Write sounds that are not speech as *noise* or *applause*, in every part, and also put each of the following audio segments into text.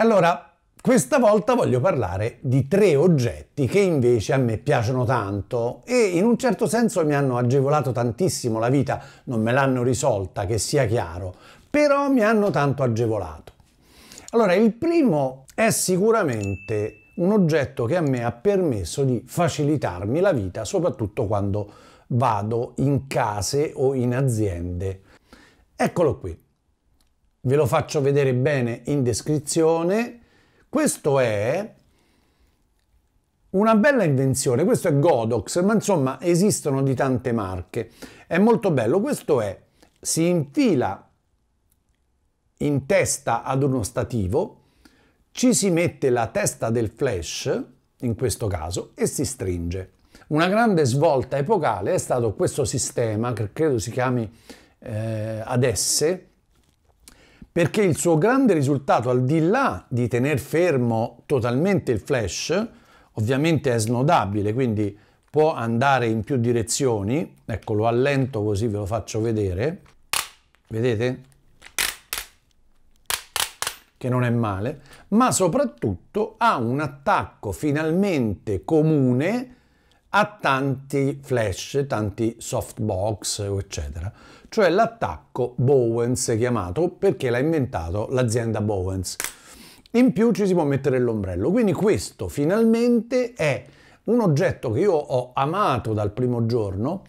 Allora, questa volta voglio parlare di tre oggetti che invece a me piacciono tanto e in un certo senso mi hanno agevolato tantissimo la vita, non me l'hanno risolta, che sia chiaro, però mi hanno tanto agevolato. Allora, il primo è sicuramente un oggetto che a me ha permesso di facilitarmi la vita, soprattutto quando vado in case o in aziende. Eccolo qui ve lo faccio vedere bene in descrizione. Questo è una bella invenzione, questo è Godox, ma insomma esistono di tante marche. È molto bello, questo è, si infila in testa ad uno stativo, ci si mette la testa del flash, in questo caso, e si stringe. Una grande svolta epocale è stato questo sistema, che credo si chiami eh, ADS, perché il suo grande risultato, al di là di tenere fermo totalmente il flash, ovviamente è snodabile, quindi può andare in più direzioni, ecco lo allento così ve lo faccio vedere, vedete? Che non è male, ma soprattutto ha un attacco finalmente comune ha tanti flash, tanti softbox, eccetera. Cioè l'attacco Bowens è chiamato perché l'ha inventato l'azienda Bowens. In più ci si può mettere l'ombrello. Quindi questo finalmente è un oggetto che io ho amato dal primo giorno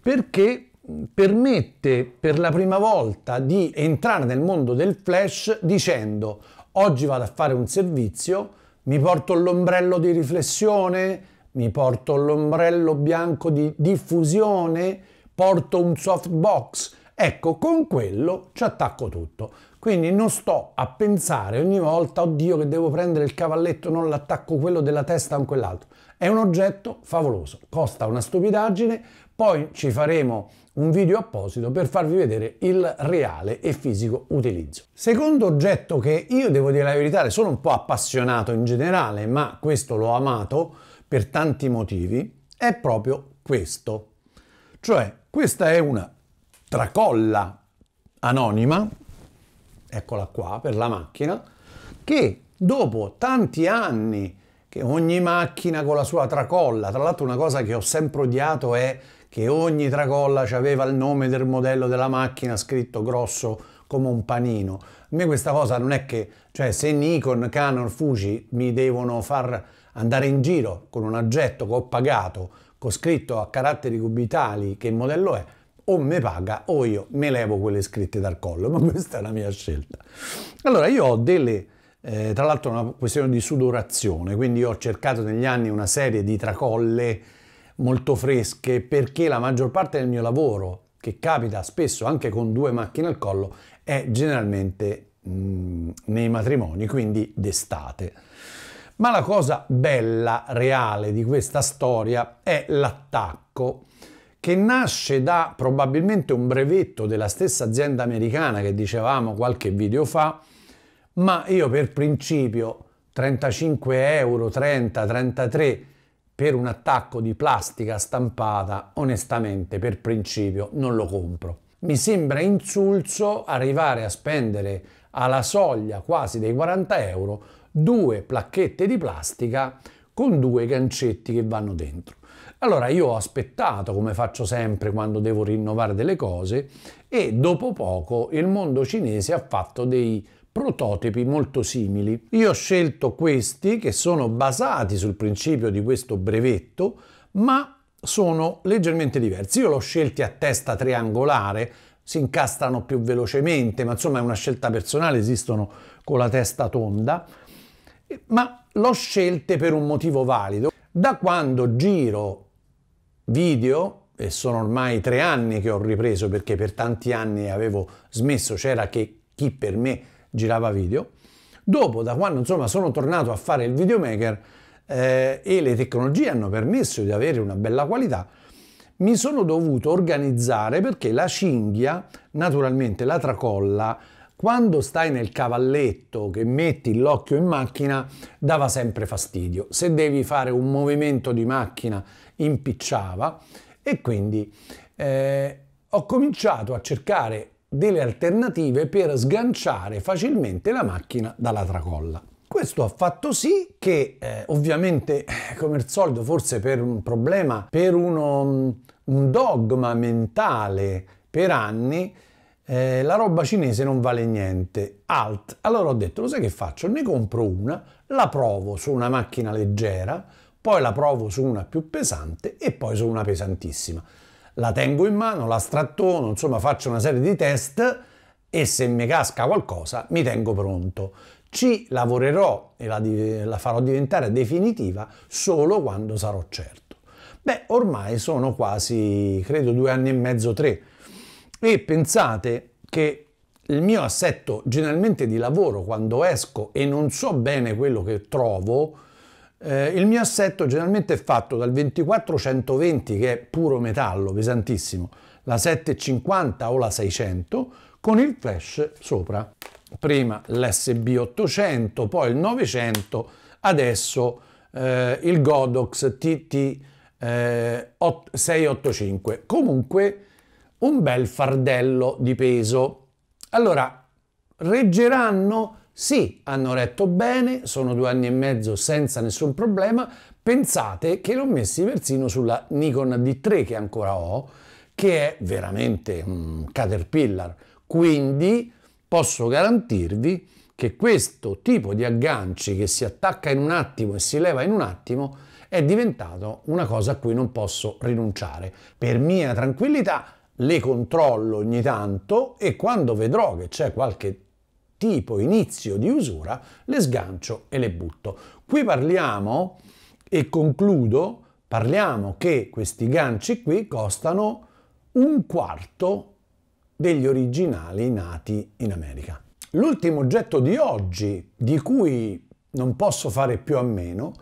perché permette per la prima volta di entrare nel mondo del flash dicendo oggi vado a fare un servizio, mi porto l'ombrello di riflessione, mi porto l'ombrello bianco di diffusione, porto un softbox. Ecco, con quello ci attacco tutto. Quindi non sto a pensare ogni volta, oddio che devo prendere il cavalletto, non l'attacco quello della testa con quell'altro. È un oggetto favoloso, costa una stupidaggine, poi ci faremo un video apposito per farvi vedere il reale e fisico utilizzo. Secondo oggetto che io devo dire la verità, sono un po' appassionato in generale, ma questo l'ho amato, per tanti motivi è proprio questo. Cioè, questa è una tracolla anonima, eccola qua, per la macchina, che dopo tanti anni che ogni macchina con la sua tracolla, tra l'altro una cosa che ho sempre odiato è che ogni tracolla aveva il nome del modello della macchina scritto grosso come un panino. A me questa cosa non è che, cioè se Nikon, Canon, Fuji mi devono far andare in giro con un oggetto che ho pagato, con scritto a caratteri cubitali che modello è, o me paga o io me levo quelle scritte dal collo, *laughs* ma questa è la mia scelta. Allora io ho delle, eh, tra l'altro una questione di sudorazione, quindi ho cercato negli anni una serie di tracolle molto fresche perché la maggior parte del mio lavoro, che capita spesso anche con due macchine al collo, è generalmente mh, mm, nei matrimoni, quindi d'estate. Ma la cosa bella, reale di questa storia è l'attacco che nasce da probabilmente un brevetto della stessa azienda americana che dicevamo qualche video fa, ma io per principio 35 euro, 30, 33 per un attacco di plastica stampata, onestamente per principio non lo compro. Mi sembra insulso arrivare a spendere alla soglia quasi dei 40 euro due placchette di plastica con due gancetti che vanno dentro. Allora io ho aspettato, come faccio sempre quando devo rinnovare delle cose, e dopo poco il mondo cinese ha fatto dei prototipi molto simili. Io ho scelto questi che sono basati sul principio di questo brevetto, ma sono leggermente diversi. Io l'ho scelti a testa triangolare, si incastrano più velocemente, ma insomma è una scelta personale, esistono con la testa tonda ma l'ho scelte per un motivo valido. Da quando giro video, e sono ormai tre anni che ho ripreso perché per tanti anni avevo smesso, c'era che chi per me girava video, dopo da quando insomma sono tornato a fare il videomaker eh, e le tecnologie hanno permesso di avere una bella qualità, mi sono dovuto organizzare perché la cinghia, naturalmente la tracolla, quando stai nel cavalletto che metti l'occhio in macchina dava sempre fastidio. Se devi fare un movimento di macchina impicciava e quindi eh, ho cominciato a cercare delle alternative per sganciare facilmente la macchina dalla tracolla. Questo ha fatto sì che eh, ovviamente eh, come al solito forse per un problema, per uno, mm, un dogma mentale per anni eh, la roba cinese non vale niente, alt. Allora ho detto, lo sai che faccio? Ne compro una, la provo su una macchina leggera, poi la provo su una più pesante e poi su una pesantissima. La tengo in mano, la strattono, insomma faccio una serie di test e se mi casca qualcosa mi tengo pronto. Ci lavorerò e la, la farò diventare definitiva solo quando sarò certo. Beh, ormai sono quasi, credo, due anni e mezzo, tre e pensate che il mio assetto generalmente di lavoro quando esco e non so bene quello che trovo, eh, il mio assetto generalmente è fatto dal 2420 che è puro metallo, pesantissimo, la 750 o la 600 con il flash sopra. Prima l'SB 800, poi il 900, adesso eh, il Godox TT eh, 685. Comunque un bel fardello di peso. Allora, reggeranno? Sì, hanno retto bene, sono due anni e mezzo senza nessun problema. Pensate che l'ho messi persino sulla Nikon D3 che ancora ho, che è veramente un caterpillar. Quindi posso garantirvi che questo tipo di agganci che si attacca in un attimo e si leva in un attimo è diventato una cosa a cui non posso rinunciare. Per mia tranquillità le controllo ogni tanto e quando vedrò che c'è qualche tipo inizio di usura le sgancio e le butto. Qui parliamo e concludo, parliamo che questi ganci qui costano un quarto degli originali nati in America. L'ultimo oggetto di oggi di cui non posso fare più a meno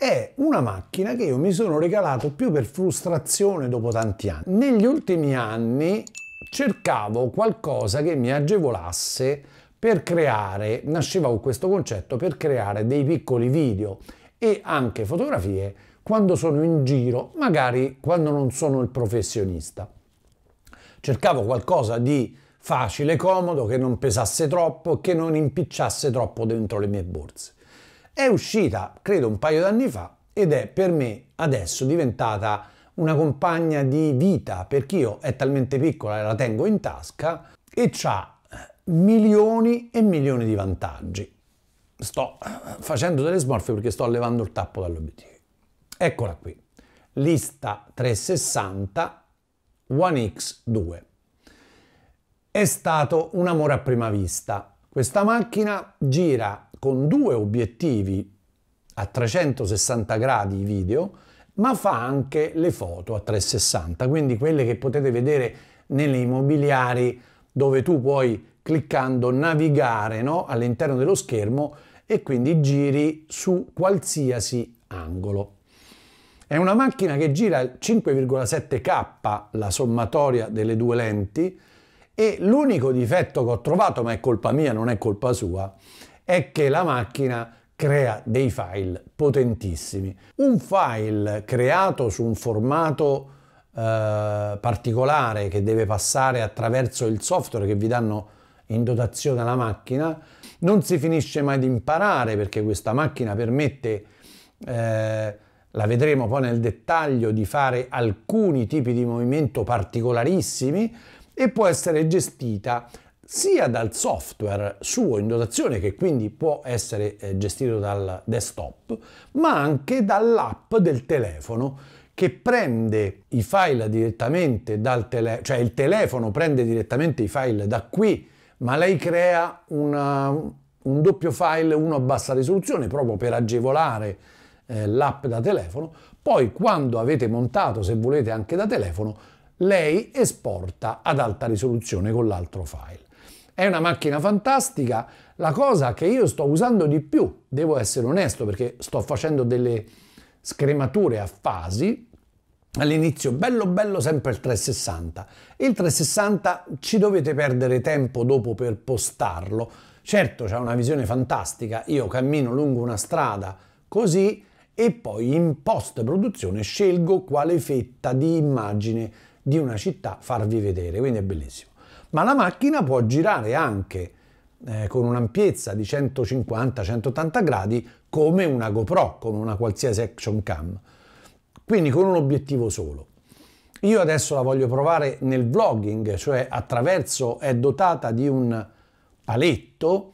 è una macchina che io mi sono regalato più per frustrazione dopo tanti anni. Negli ultimi anni cercavo qualcosa che mi agevolasse per creare, nasceva con questo concetto, per creare dei piccoli video e anche fotografie quando sono in giro, magari quando non sono il professionista. Cercavo qualcosa di facile, comodo, che non pesasse troppo, che non impicciasse troppo dentro le mie borse. È uscita, credo, un paio d'anni fa ed è per me adesso diventata una compagna di vita perché io è talmente piccola e la tengo in tasca e ha eh, milioni e milioni di vantaggi. Sto eh, facendo delle smorfie perché sto levando il tappo dall'obiettivo. Eccola qui, lista 360 One X2. È stato un amore a prima vista. Questa macchina gira con due obiettivi a 360 gradi video, ma fa anche le foto a 360, quindi quelle che potete vedere nelle immobiliari dove tu puoi cliccando navigare no? all'interno dello schermo e quindi giri su qualsiasi angolo. È una macchina che gira 5,7K la sommatoria delle due lenti, e l'unico difetto che ho trovato, ma è colpa mia, non è colpa sua, è che la macchina crea dei file potentissimi. Un file creato su un formato eh, particolare che deve passare attraverso il software che vi danno in dotazione alla macchina, non si finisce mai di imparare perché questa macchina permette, eh, la vedremo poi nel dettaglio, di fare alcuni tipi di movimento particolarissimi e può essere gestita sia dal software suo in dotazione che quindi può essere eh, gestito dal desktop, ma anche dall'app del telefono che prende i file direttamente dal telefono, cioè il telefono prende direttamente i file da qui, ma lei crea una, un doppio file, uno a bassa risoluzione, proprio per agevolare eh, l'app da telefono. Poi quando avete montato, se volete anche da telefono, lei esporta ad alta risoluzione con l'altro file. È una macchina fantastica, la cosa che io sto usando di più, devo essere onesto perché sto facendo delle scremature a fasi, all'inizio bello bello sempre il 360. Il 360 ci dovete perdere tempo dopo per postarlo. Certo c'è una visione fantastica, io cammino lungo una strada così e poi in post produzione scelgo quale fetta di immagine di una città farvi vedere, quindi è bellissimo. Ma la macchina può girare anche eh, con un'ampiezza di 150-180 gradi come una GoPro, come una qualsiasi action cam, quindi con un obiettivo solo. Io adesso la voglio provare nel vlogging, cioè attraverso, è dotata di un paletto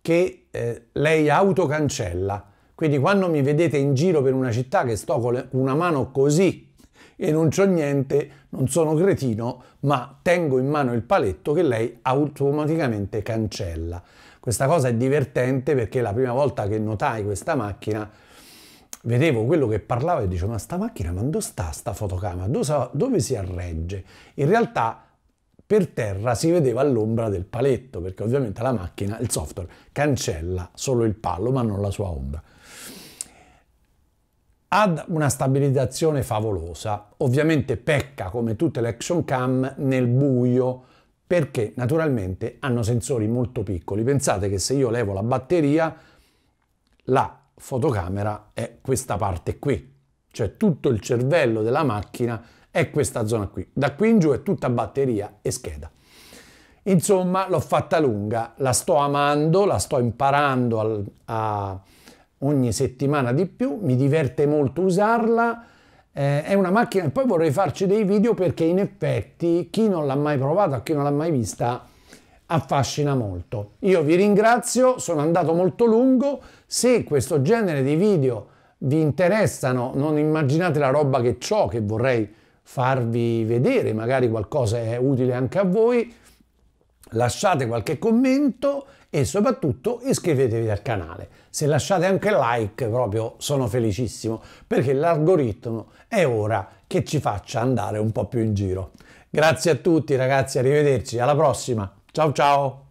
che eh, lei autocancella. Quindi quando mi vedete in giro per una città che sto con una mano così e non c'ho niente, non sono cretino, ma tengo in mano il paletto che lei automaticamente cancella. Questa cosa è divertente perché la prima volta che notai questa macchina vedevo quello che parlava e dicevo ma sta macchina ma dove sta sta fotocamera? Dove, dove si arregge? In realtà per terra si vedeva l'ombra del paletto perché ovviamente la macchina, il software, cancella solo il palo ma non la sua ombra ad una stabilizzazione favolosa. Ovviamente pecca come tutte le action cam nel buio perché naturalmente hanno sensori molto piccoli. Pensate che se io levo la batteria la fotocamera è questa parte qui, cioè tutto il cervello della macchina è questa zona qui. Da qui in giù è tutta batteria e scheda. Insomma, l'ho fatta lunga, la sto amando, la sto imparando a, a ogni settimana di più, mi diverte molto usarla, eh, è una macchina e poi vorrei farci dei video perché in effetti chi non l'ha mai provata, chi non l'ha mai vista, affascina molto. Io vi ringrazio, sono andato molto lungo, se questo genere di video vi interessano, non immaginate la roba che ho, che vorrei farvi vedere, magari qualcosa è utile anche a voi, lasciate qualche commento e soprattutto iscrivetevi al canale. Se lasciate anche like proprio sono felicissimo perché l'algoritmo è ora che ci faccia andare un po' più in giro. Grazie a tutti ragazzi, arrivederci, alla prossima. Ciao ciao!